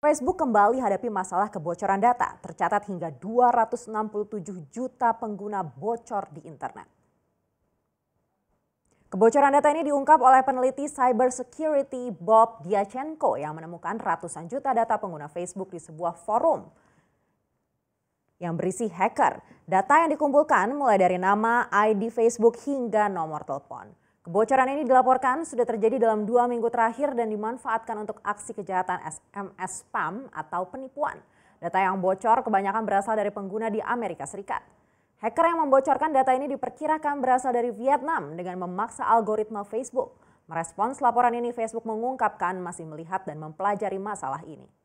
Facebook kembali hadapi masalah kebocoran data. Tercatat hingga 267 juta pengguna bocor di internet. Kebocoran data ini diungkap oleh peneliti cybersecurity Bob Diachenko yang menemukan ratusan juta data pengguna Facebook di sebuah forum yang berisi hacker. Data yang dikumpulkan mulai dari nama, ID Facebook hingga nomor telepon. Kebocoran ini dilaporkan sudah terjadi dalam dua minggu terakhir dan dimanfaatkan untuk aksi kejahatan SMS spam atau penipuan. Data yang bocor kebanyakan berasal dari pengguna di Amerika Serikat. Hacker yang membocorkan data ini diperkirakan berasal dari Vietnam dengan memaksa algoritma Facebook. Merespons laporan ini, Facebook mengungkapkan masih melihat dan mempelajari masalah ini.